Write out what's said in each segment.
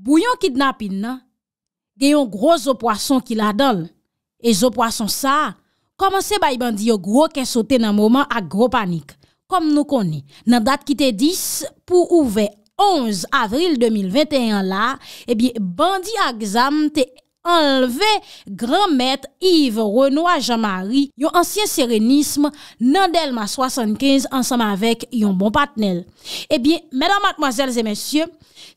Bouyon ki dnapin nan, genyon gro zo poason ki la dal, e zo poason sa, komanse bay bandi yo gro ke sote nan mouman ak gro panik. Kom nou koni, nan dat ki te dis, pou ouve 11 avril 2021 la, ebi bandi a gzam te enjou enleve Gran Mètre Yves Renoir Jean-Marie yon ansyen serenisme nan Delma 75 ansame avèk yon bon patnel. Ebyen, eh mèdan matmazèl zè mèsyè,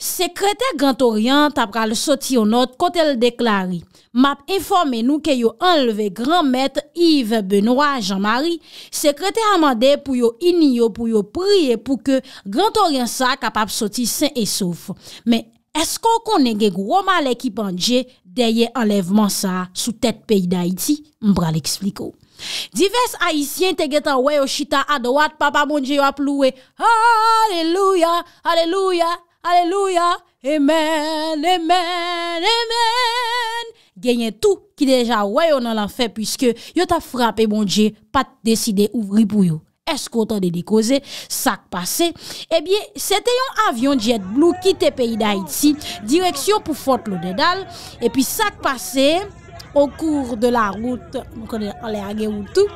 Sekreter Gran Torian tap pral soti yon not kote l deklari. Map informe nou ke yon enleve Gran Mètre Yves Renoir Jean-Marie, Sekreter amande pou yon iniyo, pou yon priye pou ke Gran Torian sa kapap soti sèn e souf. Mè, Esko konen gen groma lèkipan dje deye enlèvman sa sou tèt peyi da iti? Mbra lèkispliko. Dives aisyen te gen tan weyo chita adowat, papa moun dje yo aplouwe, Aleluya, aleluya, aleluya, emen, emen, emen, genyen tou ki deja weyo nan la fè pwiske yo ta frapè moun dje pat deside ouvri pou yo. Eskotan de di koze, sak pase Ebyen, sete yon avyon jet blue Ki te peyi da iti Direksyon pou fort lo dedal Epyen, sak pase Ou kour de la route Mwen konen ale age woutou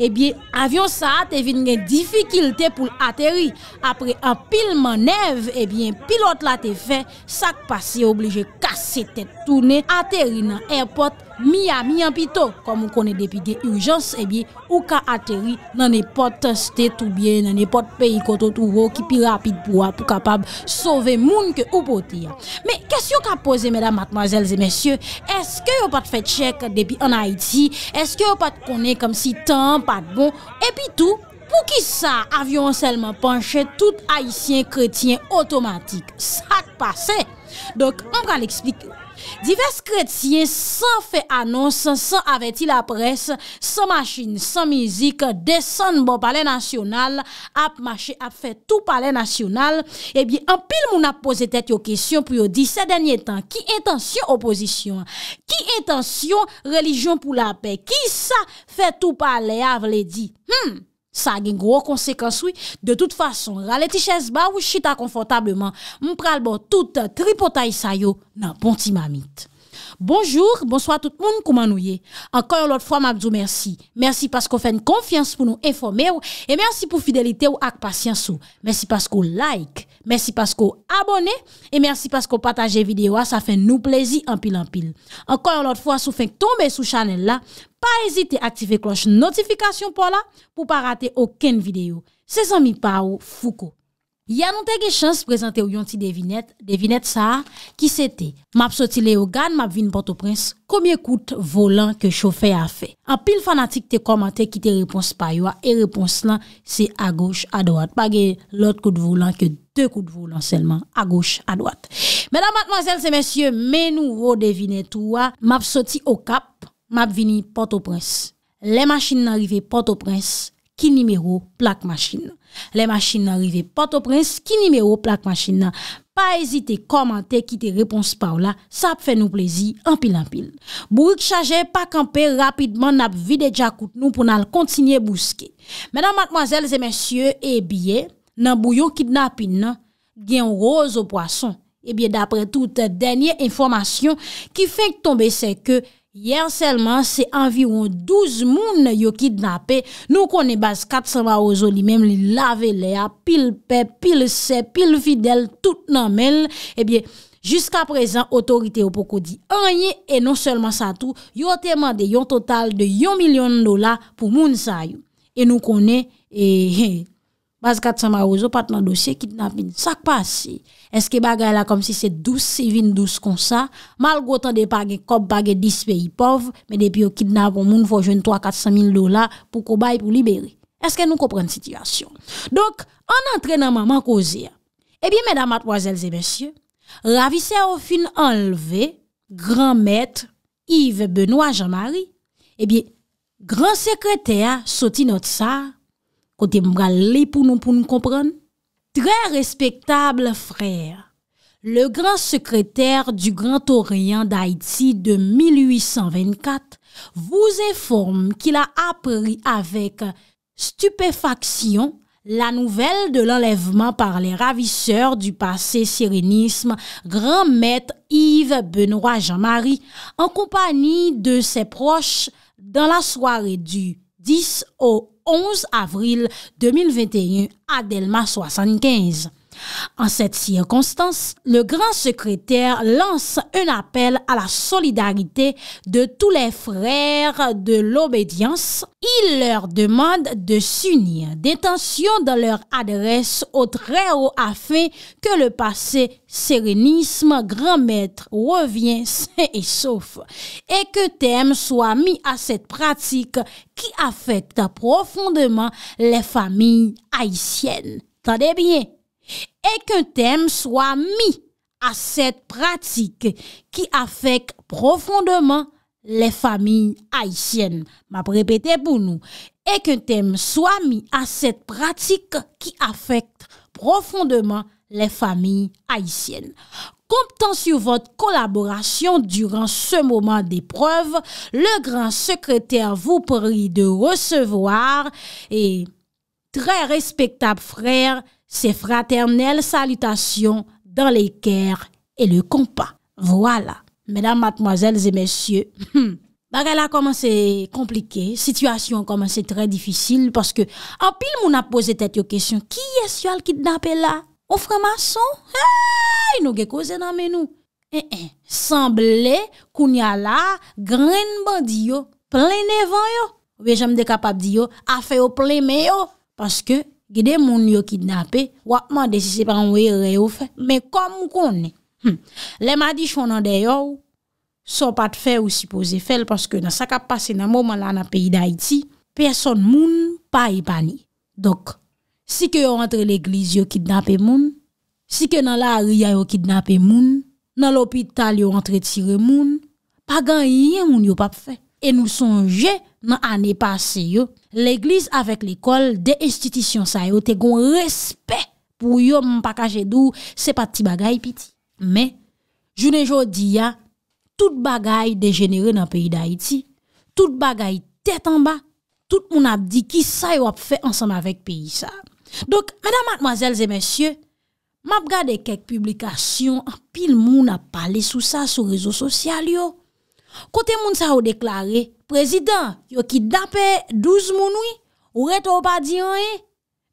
Ebyen, avyon sa ate Evin gen difikilte pou ateri Apre an pil man ev Ebyen, pilot la te fe Sak pase, oblige kase te toune Ateri nan airport miya miyan pito, kom ou konen depi de urjans, ebi, eh ou ka ateri nan ne pot teste tout biye, nan ne pot peyi koto tout rou, ki pi rapit pou ap pou kapab sove moun ke ou poti ya. Me, kesyo ka pose medan matmazelze mensyo, eske yo pat fet chek depi an Haiti, eske yo pat konen kom si tan pat bon, epi tout, pou ki sa avyon selman panche tout Haitien-Kretien otomatik, sak pase. Dok, mwen pral explik Divers kretien san fe anons, san aveti la pres, san maschin, san mizik, desan bon pale nasyonal, ap mache ap fe tou pale nasyonal, epi eh an pil moun ap pose tet yo kesyon pou yo di sa denye tan, ki intensyon oposisyon, ki intensyon relijyon pou la pe, ki sa fe tou pale avle di. Hmm. Sa gen gwo konsekans wè, de bon tout fason, ralè ti chèz ba wè chita konfotableman, mpral bo tout tripotay sa yo nan ponti mamit. Bonjour, bonsoit tout moun kouman nou ye. Ankon yo lot fwa mabzou mersi. Mersi paskou fè n konfians pou nou enfome ou, e mersi pou fidelite ou ak pasyans ou. Mersi paskou like. Mersi pasko abone, e mersi pasko pataje videwa, sa fen nou plezi anpil anpil. Anko yon lot fwa sou fen tombe sou chanel la, pa ezite aktive kloche notifikasyon pou la, pou pa rate oken videyo. Se zanmi pa ou fuko. Yan nou te ge chans prezante ou yon ti devinet, devinet sa, ki se te? Map soti le yo, gan map vin porto prens, komye kout volan ke choufe a fe? An pil fanatik te komante ki te repons pa yo, e repons lan se a goch a doat. Page lout kout volan ke de kout volan selman, a goch a doat. Mèdam matmansel se mèsyè, mè nou ro devinet ou a, map soti o kap, map vini porto prens. Le machin nanrive porto prens, ki nime ro plak machin nou? Le machin nan rive patoprens ki nime ou plak machin nan, pa ezite komante ki te repons pa ou la, sa ap fè nou plezi anpil anpil. Bourouk chaje pa kampe rapidman nap vide dja kout nou pou nan l kontinye bouske. Menan matmazel zemensye e eh bie nan bouyo kidnapin nan, gen rose ou poason. E eh bie dapre tout denye informasyon ki fèk tombe se ke... Yer selman se anviron 12 moun yo ki dnape, nou konen bas 400 wazo li mem li lave le a, pil pe, pil se, pil fidel, tout nan men, ebyen, jiska prezan otorite yo poko di anye, e non selman sa tou, yo teman de yon total de yon milyon dola pou moun sayou, e nou konen, ehehe. Bas 400 marouzo pat nan dosye, kidnap mi. Sak pa si. Eske bagay la kom si se douz, se vin douz kon sa. Malgo tan de page kop bagay 10 peyi pov. Men depi yo kidnap on moun fwo jen 3-400 mil dola pou kobay pou liberi. Eske nou koprenn sityasyon. Dok, an antrenman man koze ya. Ebi, mèdamat, wazèlzè, mèsyè. Ravisey ou fin enleve, gran mèt, Yves, Benoît, Jean-Marie. Ebi, gran sekreter soti not sa... Côté m'bralé pour pour nous comprendre. Très respectable frère, le grand secrétaire du Grand Orient d'Haïti de 1824 vous informe qu'il a appris avec stupéfaction la nouvelle de l'enlèvement par les ravisseurs du passé sérénisme, grand maître Yves Benoît Jean-Marie, en compagnie de ses proches, dans la soirée du 10 au 11 avril 2021 à 75. En cette circonstance, le grand secrétaire lance un appel à la solidarité de tous les frères de l'obédience. Il leur demande de s'unir Détention dans leur adresse au Très-Haut afin que le passé sérénisme grand maître revient sain et sauf et que thème soit mis à cette pratique qui affecte profondément les familles haïtiennes. Tendez bien, et qu'un thème soit mis à cette pratique qui affecte profondément les familles haïtiennes. M'a répété pour nous. Et qu'un thème soit mis à cette pratique qui affecte profondément les familles haïtiennes. Comptant sur votre collaboration durant ce moment d'épreuve, le grand secrétaire vous prie de recevoir et très respectable frère Se fraternel salutasyon dan le kèr hmm. e le kompa. Voilà. Mèdam, matmoazèl, zè mèsyè, bagè la koman se komplike, situasyon koman se trè difícil paske apil moun apose tèt yo kèsyon ki yè syal ki dnape la? O frè mason? Hei, nou ge kose nan mè nou? E, e, sanble koun ya la gren bandi yo, plè nevan yo, ve jèm de kapap di yo, a fè yo plè me yo, paske Gide moun yo kidnapè, wakman desi sepan wè yon reyo fè, mè kom mou konè. Hm, Le madi chon nan deyò, son pat fè ou si pose fèl, paske nan sakap pase nan mouman lan apè yi da iti, person moun pa yi e pani. Dok, si ke yon rentre l'egliz yo kidnapè moun, si ke nan la ariya yo kidnapè moun, nan l'opital yo rentre tire moun, pa gan yi yon moun yo pap fè. E nou son jè, nan ane pase yo, l'eglise avek l'ekol de istitisyon sa yo te goun respet pou yo mpaka jedou se pati bagay piti. Men, jounen jodi ya, tout bagay dejenere nan peyi da iti, tout bagay tetanba, tout moun ap di ki sa yo ap fe ansanm avek peyi sa. Dok, madame, mademoiselles et messieurs, mab gade kek publikasyon, pil moun ap pale sou sa sou rezo sosyal yo. Kote moun sa yo deklare, Prezident, yo ki dapè douz moun wè, ou wè tou pa diyon wè? E.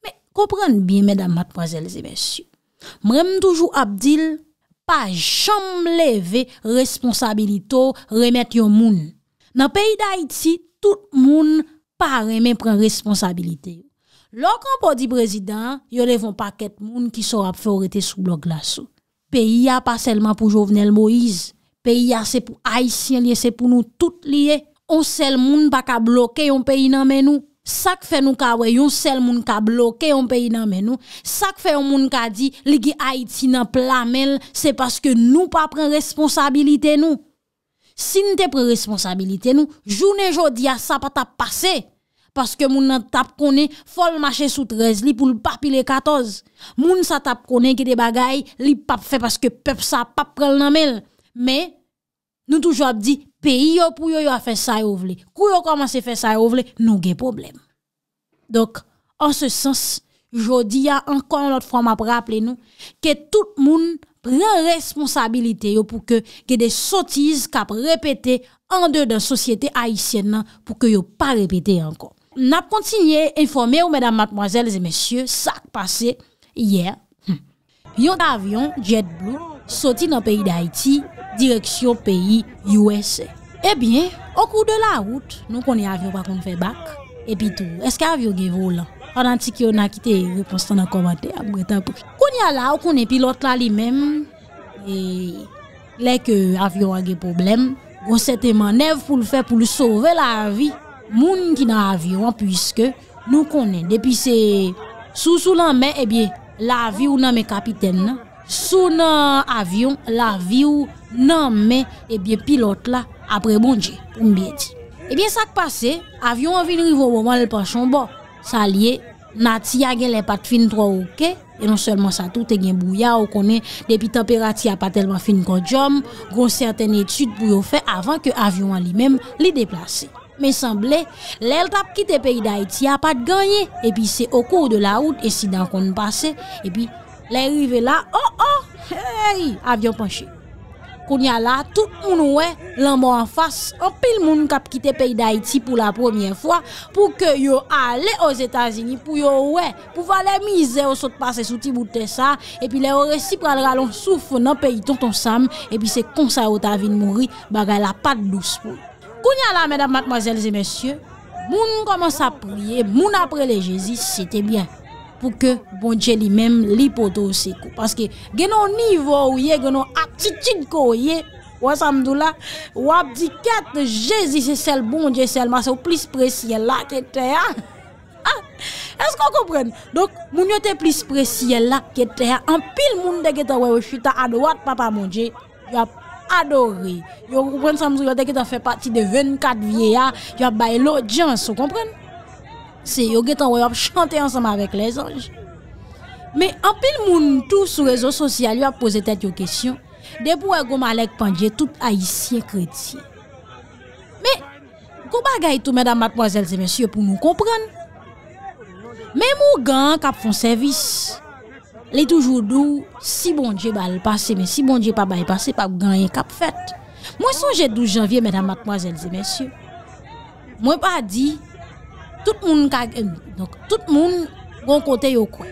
Mè, komprenn biye mèdam matpwazèl zè mèsyou. Mwèm toujou Abdil, pa jom leve responsabilito remèt yon moun. Nan peyi d'Haïti, tout moun pa remè pren responsabilite. Lò kon po di prezident, yo levon pakèt moun ki sor ap fè ou wè te sou blok la sou. Peyi ya pa selman pou Jovenel Moïse. Peyi ya se pou Aïtien liye, se pou nou tout liye. On sel moun pa ka bloke yon peyi nan men nou. Sak fe nou ka wey, yon sel moun ka bloke yon peyi nan men nou. Sak fe yon moun ka di, li ki Haiti nan plamel, se paske nou pa pren responsabilite nou. Si nou te pren responsabilite nou, jounen jodi a sa pa tap pase. Paske moun nan tap kone, fol mache sou trez li pou l'papile katoz. Moun sa tap kone ki de bagay, li pap fe paske pep sa pap prel nan men. Me, nou toujou ap di, peyi yo pou yo yo a fè sa yo vle. Kou yo komanse fè sa yo vle, nou gen problem. Dok, an se sens, jodi ya ankon anot fwa ma pou rappele nou, ke tout moun pren responsabilite yo pou ke gen de sotiz kap repete an de dan sosyete Haitien nan pou ke yo pa repete ankon. Nap kontinye informe ou mèdam matmoazèl zè mèsyè, sak pase, yè, hmm. yon avyon JetBlue soti nan peyi de Haiti, direksyon peyi USE. Ebyen, eh ou kou de la gout, nou konen avyon pa kon fe bak, epi tou, eske avyon ge volan? Anantik yo nakite, repons ton akomate, abou etan pou. Konen la eh ou konen non. pilot non, la li men, leke avyon a ge problem, gonsete manev pou le fe, pou le sove la vi, moun ki nan avyon, pwiske nou konen. Depi se sou sou nan men, ebyen, eh la avyon nan men kapiten nan. Sou nan avyon, la avyon nan men, ebyen, pilot la. apre bonje, pou mbe eti. Ebyen eh sak pase, avyon an vin rive waman el panchon bo. Sa liye, nati a gen le pat fin tro ouke, e non selman sa tout e gen bouya ou konen depi temperati a pat telman fin kon jom, kon certain etude pou yo fe avan ke avyon an li men li deplase. Men sanble, lel tap kite peyi da eti a pat ganye, epi se okou de la oud esi dan kon pase, epi lel rive la, oh oh, avyon panche. Kounya la, tout moun wè, lanbo an fas, an pil moun kap kite peyi da iti pou la premier fwa, pou ke yo ale o Zetazini, pou yo wè, pou fa le mize ou sot pase soti boutè sa, epi le ore si pral ralon souf nan peyi ton ton sam, epi se konsa yo ta vin mouri bagay la pat douz pou. Kounya la, mèdam matmazèl zè mèsyè, moun koman sa priye, moun apre le Jezis, se te byen. pou ke bon dje li menm li podose kou. Paske genon nivou ou ye, genon aktitid kou ou ye, wap samdou la, wap di kat jesise sel bon dje sel ma se ou plis presye la ke te ya. Ah! Ah! Esk kon kompren? Donk moun yo te plis presye la ke te ya, ah! an pil moun deke ta wewe fita adowat papa mon dje, yo ap adori. Yo kompren samdou yo deke ta fe pati de 24 vieya, yo ap baye l'audience, yo kompren? Se yo getan woy ap chante ansama vek le zanj Me apil moun tou sou rezon sosyal Yo ap pose tet yo kesyon De pou e gom alek pandye Tout aisyen kredsyen Me go bagay tou Medan matmoazel zemesye pou nou kompran Me mou gan kap fon servis Le toujou dou Si bon dje bal pase Me si bon dje pa bay pase Pa ganyen kap fet Mwen sonje 12 janvye Mwen pa di Tout moun gon kote yo kwen.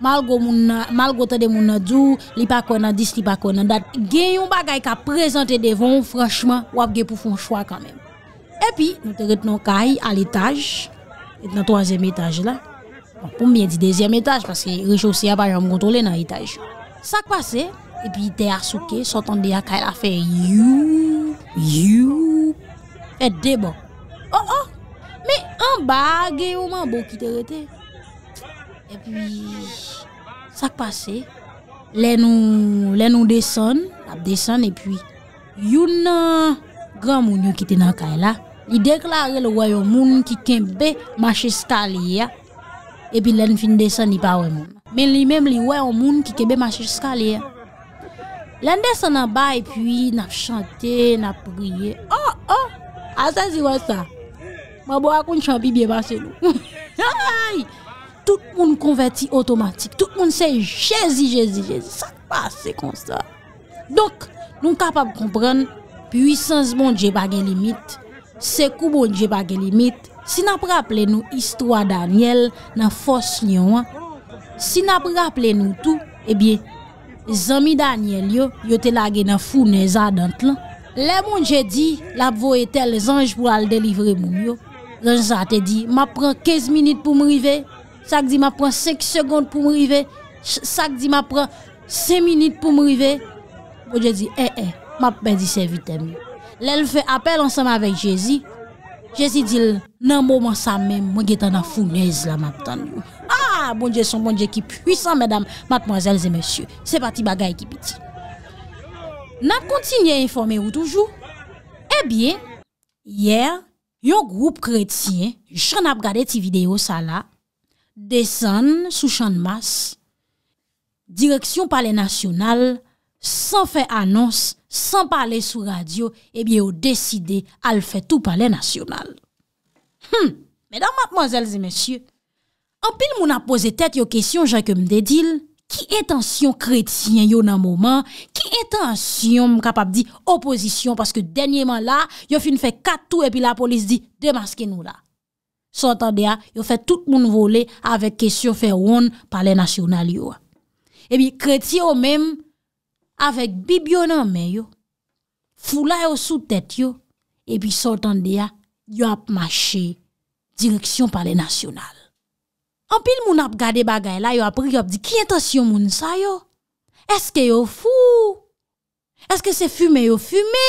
Malgo te de moun nan djou, li pa kwen nan, dis li pa kwen nan, dat gen yon bagay ka prezante devon, franchman, wap ge pou foun chwa kamen. Epi, nou te ret nan kay al etaj, et nan toazem etaj la. Bon, Poum biye di dezyem etaj, paske rejousi ya bayan mgon tole nan etaj. Sa kwa se, epi de a souke, sotan de a kay la fe, yu, yu, et debon. Oh, oh! bagye ou man bo ki te rete e pi sak pase len ou desen ap desen e pi yon nan gran moun yo ki te nan ka la li deklare le woye o moun ki kembe mache skalye e pi len fin desen ni pa woye moun men li men li woye o moun ki kembe mache skalye len desen nan ba e pi nap chante nap priye oh oh asan si wosa Mwa bo akoun chanpi biye basenou. Tout moun konverti otomatik. Tout moun se jezi, jezi, jezi. Sak pa se konsta. Donk, nou kapap kompren, pwisans moun je bagen bon limit, se kou moun je bagen limit, si nap rapple nou istwa Daniel, nan fos nyon. Si nap rapple nou tou, ebyen, zami Daniel yo, yo te lage nan foun e zadant lan. Le moun je di, la pvo etel zanj pou al delivre moun yo. Dan sa te di, ma pren 15 minit pou m rive, sak di ma pren 5 sekond pou m rive, sak di ma pren 5 minit pou m rive, bon je di, e eh, e, eh, ma pren 17 minit pou m rive. Lèl fè apel ansame avèk Jezi, Jezi dil, nan mouman sa mèm, mwen getan nan founèz la mèp tan. Ah, bon je son, bon je ki pwisan, mèdam, matmanjèl zè mèsyè, se pati bagay ki piti. Na kontinye informe ou toujou, e eh bie, yè, Yon group kretien, jen ap gade ti video sa la, desen sou chan mas, direksyon pale nasyonal, san fe anons, san pale sou radyo, e eh bie ou deside al fe tou pale nasyonal. Medan mat manzelze mesye, an pil moun ap pose tet yo kesyon jay ke mde dil, Ki etansyon kretiyen yo nan mouman, ki etansyon m kapap di opozisyon paske denye man la, yo fin fe katou epi la polis di demaske nou la. Sotan de ya, yo fe tout moun vole avek kesyon fe roun pale nasyonal yo. Ebi kretiyen yo menm avek bibyo nan men yo, fula yo sou tet yo, epi sotan de ya, yo ap mache direksyon pale nasyonal. Anpil moun ap gade bagay la yo ap riyop di ki etasyon moun sa yo? Eske yo fou? Eske se fume yo fume?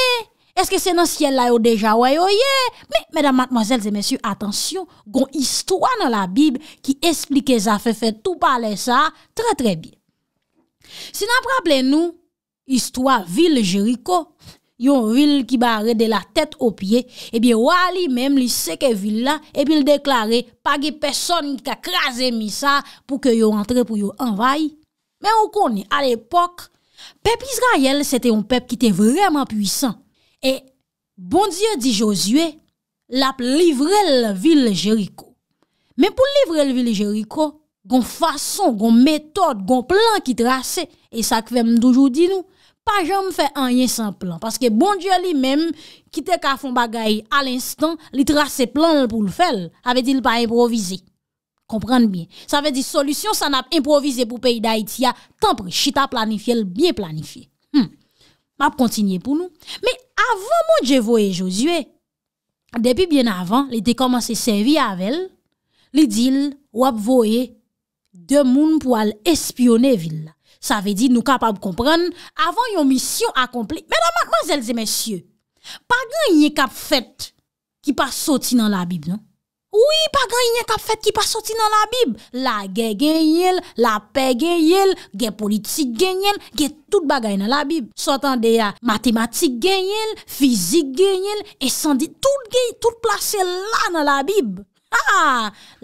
Eske se nan siel la yo deja woy yo ye? Me, me dam matmozèl zè mèsyou, atensyon, goun istwa nan la bib ki esplike zafè fè tout pale sa, trè trè bi. Sinan prable nou, istwa vil jiriko, yon ville qui barre de la tête aux pieds, et eh bien, Wali même, li sait que ville là, et puis il déclarait, « pas de personne qui a crasé ça pour que yon rentre pour yon envahi Mais on connaît, à l'époque, peuple Israël, c'était un peuple qui était vraiment puissant. Et bon Dieu dit Josué, l'a livré la ville Jéricho. Mais pour livrer la ville Jéricho, gon façon, gon méthode, gon plan qui tracé. Et ça que toujours nous, pa jom fè anyen san plan. Paske bon diyo li menm, kite ka fon bagay al instan, li trase plan l pou l fel, avè di l pa improvise. Komprende bien. Sa vè di solusyon, sa nap improvise pou peyi da iti ya, tanpri, chita planifye l, byen planifye. Hmm. Map kontinye pou nou. Me avè moun dje voye Josue, depi bien avan, li dey komanse servi avèl, li dil wap voye de moun pou al espyone vil la. Sa ve di nou kapab kompren avan yon misyon akomple. Medan makman zelze mesye, pa gen yon kap fet ki pa soti nan la bib non? Oui, pa gen yon kap fet ki pa soti nan la bib. La gen gen yel, la pe gen yel, gen politik gen yel, gen tout bagay nan la bib. Sotan de ya matematik gen yel, fizik gen yel, e sandi tout gen yel, tout plase la nan ah, la bib. Ha,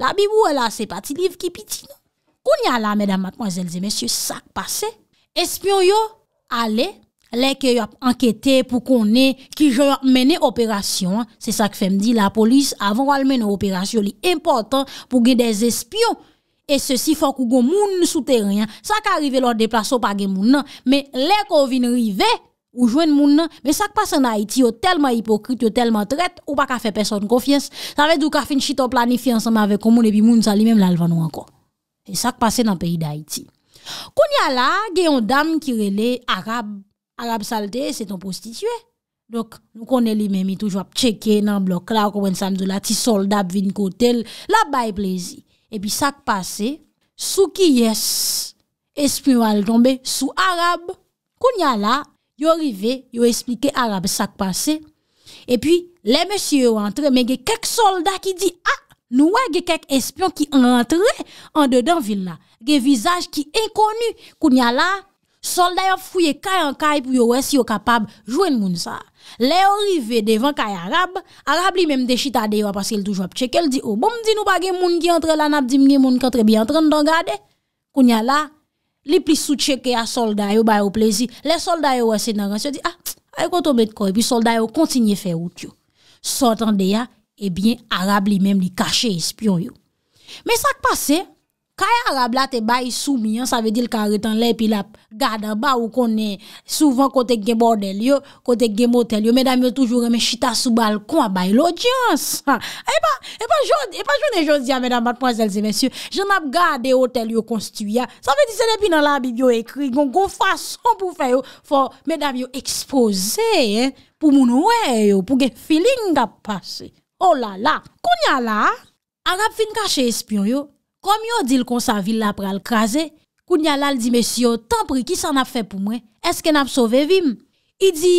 la bib wè la se pati liv ki piti non? Koun ya la, medan matman, zelze, mesye, sak pase, espyon yo, ale, leke yo anketen pou konen ki jo menen operasyon. Se sak fem di, la polis avon walmen operasyon li importan pou gen des espyon. E se si fok ou go moun sou teren, sak arive lor deplaso pa gen moun nan, me leke ou vin rive ou jwen moun nan, me sak pase nan Haiti yo telman hipokrit, yo telman tret, ou pa ka fe peson konfians. Sa ve dou ka fin chit ou planifians amave komoun epi moun, sa li men lalvan ou ankon. E sak pase nan peyi da iti. Koun ya la, gen yon dam kirele, Arab, Arab salte, se ton prostitue. Dok, nou konen li mèmi toujwa p'cheke nan blok la, wèn san dou la ti solda p'vin kotel, la bay plezi. E pi sak pase, sou ki yes, espri wal tombe, sou Arab. Koun ya la, yo rive, yo esplike Arab sak pase. E pi, le mèsi yo antre, men gen kek solda ki di, ha! Ah, Nou wè ge kek espyon ki entre an dedan villa. Ge vizaj ki ekonu. Koun ya la, solda yo fouye kaya an kaya pou yo wè si yo kapab jwen moun sa. Le yo rive devan kaya Arab. Arab li mèm de chitade yo apasè il toujwa p'cheke. El di, oh, boum, di nou pa gen moun ki entre la nap di moun ki entre biye entran. Koun ya la, li pli soucheke ya solda yo bè yo plezi. Le solda yo wè se nan rasyo di, ah, a yo kontou bet koi. E pi solda yo kontinye fè wout yo. Sotan de ya, Ebyen eh Arab li menm li kache espyon yo Men sak pase Kaya Arab la te bay soumi Sa ve di l karetan le pi la Gada ba ou konen Souvan kote gen bordel yo Kote gen motel yo Men dam yo toujou remen chita sou balkon eh eh A bay l odyans Eba joun e joun zia men dam bat Mwen zelze men syo Joun ap gade hotel yo konstuya Sa ve di se de pi nan la bi yo ekri Gon go fason pou fe yo For men dam yo ekspose Pou moun wè yo Pou gen filin da pase Oh la la, koun nyal la, Arab vin kache espyon yo, kom yo dil kon sa villa pral kaze, koun nyal la li di, mesyo, tan pri ki san ap fe pou mwen, eske nap sove vim? I di,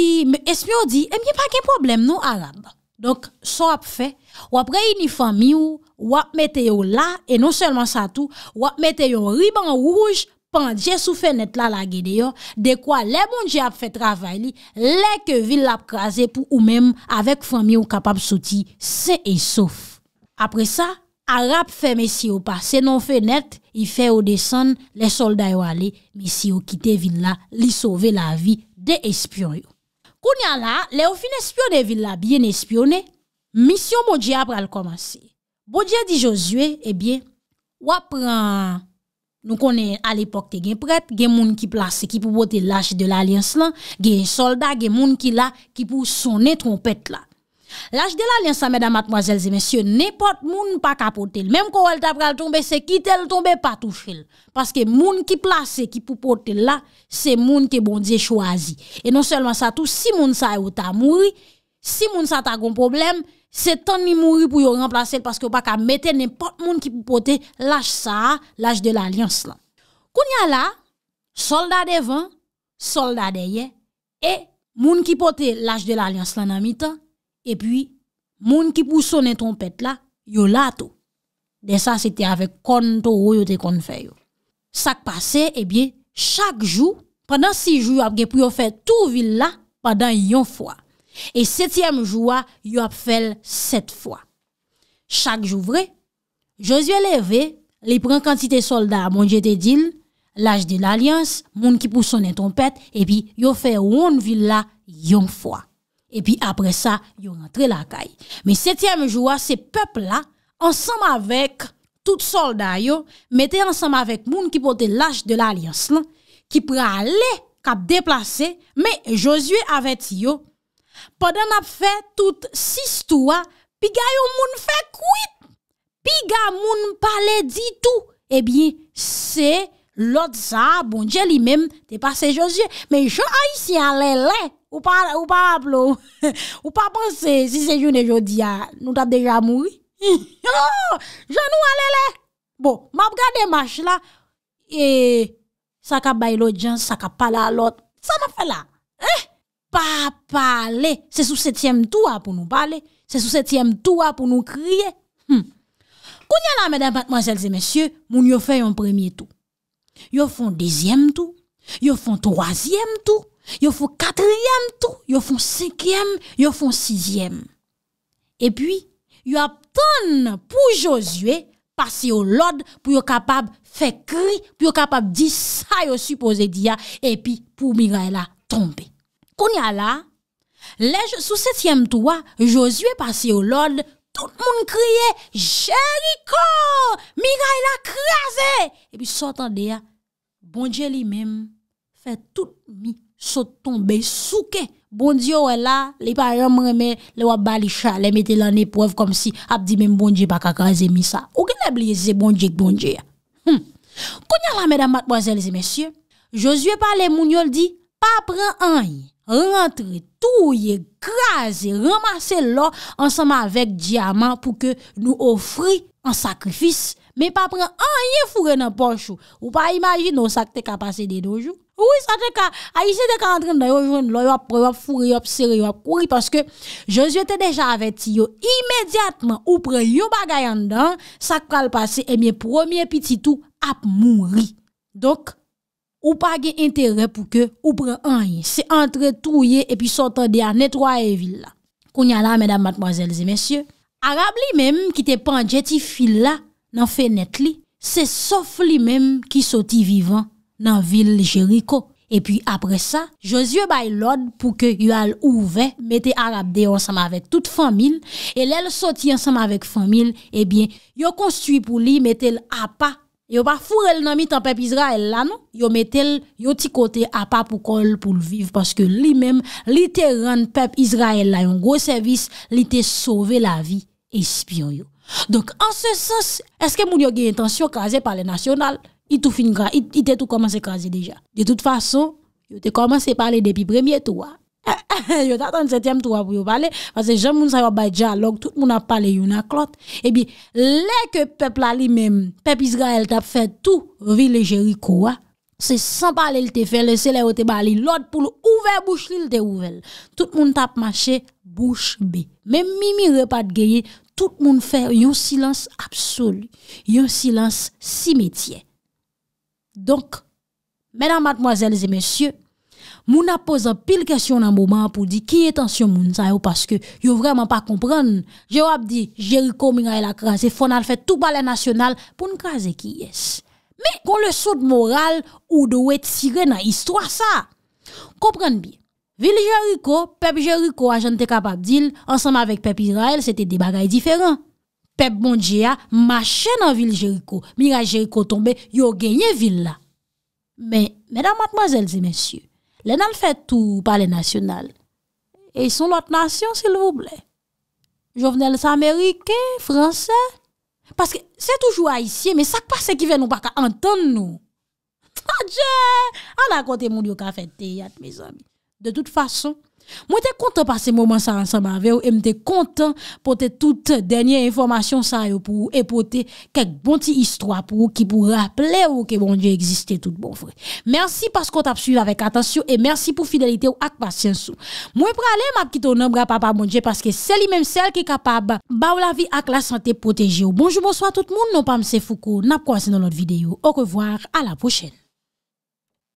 espyon di, e mi pa ke problem nou Arab? Donk, so ap fe, wap re inifan mi ou, wap mete yo la, e non selman sa tou, wap mete yo riban wouj, pandje sou fenet la lage deyon, dekwa le moun diap fè travay li, le ke vil la pkaze pou ou mem, avek fami ou kapap soti, se e sof. Apre sa, arap fè mesi ou pa, se non fenet, i fè ou desan, le solday ou ale, mesi ou kite vil la, li sove la vi de espion yo. Koun ya la, le ou fin espion de vil la, biye n'espion e, misyon moun diap pral komanse. Moun diap di Josue, e bie, wap pran, Nou konen al epok te gen prèt, gen moun ki plase ki pou pote l'aj de l'alyens lan, gen soldat, gen moun ki la ki pou sone trompèt la. L'aj de l'alyens sa, mèdam, matmoazèlze, mèsyè, nepot moun pa kapote l. Mèm kon wèl ta pral tombe, se kitè l tombe, pa touche l. Paske moun ki plase ki pou pote l la, se moun ke bon diè chwazi. E non selman sa tou, si moun sa e ou ta mouri, si moun sa ta gon probleme, Se tan ni mouri pou yo remplase l paske w pa ka mette, ne pat moun ki pou pote l aj sa, l aj de l alians la. Koun ya la, soldade van, soldade ye, e moun ki pote l aj de l alians la nan mi tan, e pi moun ki pou sone tonpet la, yo lato. De sa, se te ave kon to ou yo te kon fe yo. Sak pase, e eh biye, chak jou, pandan si jou apge pou yo fe tou vil la, pandan yon fwa. Et septième joua, yo ap fèl set fwa. Chak jou vre, Josue le ve, li pren kantite soldat moun je te din, l'aj de l'alyans, moun ki pou sonen tonpet, e pi yo fè woun villa yon fwa. E pi apre sa, yo rentre la kay. Mais septième joua, se pepl la, ansam avèk tout soldat yo, mette ansam avèk moun ki pou te l'aj de l'alyans lan, ki prè alè kap deplase, mais Josue avèk yo Poden ap fè tout si stouwa, pi ga yon moun fè kouit, pi ga moun pale di tou, e bin se lot sa, bon dje li men, te pase yo zye. Men yo a yisi alele, ou pa haplou, ou pa panse si se jounen yo diya, nou ta deja moui. Yo oh, nou alele, bon, map gade mash la, e sa ka bay lo djan, sa ka pale alot, sa ma fè la. Eh? pas parler. C'est sous septième tour pour nous parler. C'est sous septième tour pour nous crier. Hum. y a là, mesdames, mademoiselles et messieurs, fait un premier tour. fait font deuxième tour. fait font troisième tour. fait un quatrième tour. fait font cinquième. fait font sixième. Et puis, yo attendent pour Josué passer au Lord pour yo capable faire crier, pour yo capable dire ça yo supposé dire et puis pour a tomber. Konya la, lej sou setyem touwa, Josue pase ou lod, tout moun kriye, Jericho, mi ga il akraze! E pi sot an de ya, bondje li mem, fe tout mi sot tombe souke. Bondje ou e la, li pa rem reme, li wab bali chale, mette lan epuev kom si, ap di mem bondje baka kaze mi sa. O gen bon bon hm. la bliye se bondje k bondje ya? Konya la, medan mat boazelize, monsye, Josue pale moun yol di, Pa pren anye, rentre, touye, graze, ramase lò, ansama vek diyaman pou ke nou ofri an sakrifis. Me pa pren anye fure nan ponchou. Ou pa imajin nou sakte ka pase de dojou. Ou, sakte ka, ayise de ka antren dayo joun, lò yo ap prewap fure, yo ap sere, yo ap kuri, paske Jezu ete deja aveti yo imediatman ou pren yo bagayan dan, sakpe al pase, e miye promye piti tou ap mouri. Dok, Ou pa ge entere pou ke ou pre anye. Se entre trouye epi sotande a netroye villa. Koun yala, medan matmazelze mensyo. Arab li menm ki te pandjeti fil la nan fenet li, se sof li menm ki soti vivan nan vil Jericho. Epi apre sa, Josie bay lode pou ke yu al ouve, mette Arab deyo ansam avek tout famil, e lel soti ansam avek famil, e eh bien yo konstui pou li mette l'apa famil Yo pa furel nan mi tan pep Israel la nou, yo metel yo ti kote apa pou kol pou l'viv. Paske li menm, li te ren pep Israel la yon gwo servis, li te sove la vi espion yo. Donk an se sens, eske moun yo gen intansyon kaze pale nasyonal, ite tou komase kaze deja. De tout fason, yo te komase pale depi premye tou wa. yo ta 37e touwa pou yo pale, pase jen moun sa yo bay diyalog, tout moun ap pale yon ak lot, e bi, le ke pep la li men, pep isga el tap fe tout, vi le jeri kouwa, se san pale li te fe, le se le o te ba li lot, pou l ouvel bouch li li te ouvel, tout moun tap mache bouch bi, men mimi repad geye, tout moun fe yon silans absol, yon silans simetye. Donk, menan matmoazelze mesyou, Moun ap posa pil kesyon nan mouman pou di ki etansyon moun sa yo paske yo vreman pa komprende. Je wap di, Jericho mi ra el akrase, fon al fet tou balen nasyonal pou nkaze ki yes. Me kon le soud moral ou do wet sire nan histwa sa. Komprende bi. Vil Jericho, pep Jericho a jante kapak dil, ansanm avik pep Israel, sete debagay diferan. Pep Mongea, ma chen nan vil Jericho, mi ra Jericho tombe, yo genye vil la. Me, medan matmazelzi mensye, Lè nan fè tou pale nasyonal. E yon son lot nasyon, s'il vous blè. Jo vnen les Amerikè, Fransè. Paske, sè toujou a isye, mè sak pa se ki vè nou baka, anton nou. Ta dje, an akote moun yo ka fè te, yat mè zon. De tout fason, Mwen te kontan pa se moman sa ansan ba ve ou E mwen te kontan pote tout denye informasyon sa yo pou ou E pote kek bonti istwa pou ou Ki pou rappele ou ke bon die existen tout bon vre Mersi pas kon tap suyve avek atasyon E mersi pou fidelite ou ak pasyensou Mwen prale map kitou nom gra pa pa bon die Paske seli menm sel ki kapab Ba ou la vi ak la sante poteje ou Bonjou bonsoy a tout moun Non pa mse foukou Nap kwa se nan lot videyo Au revoar A la pochene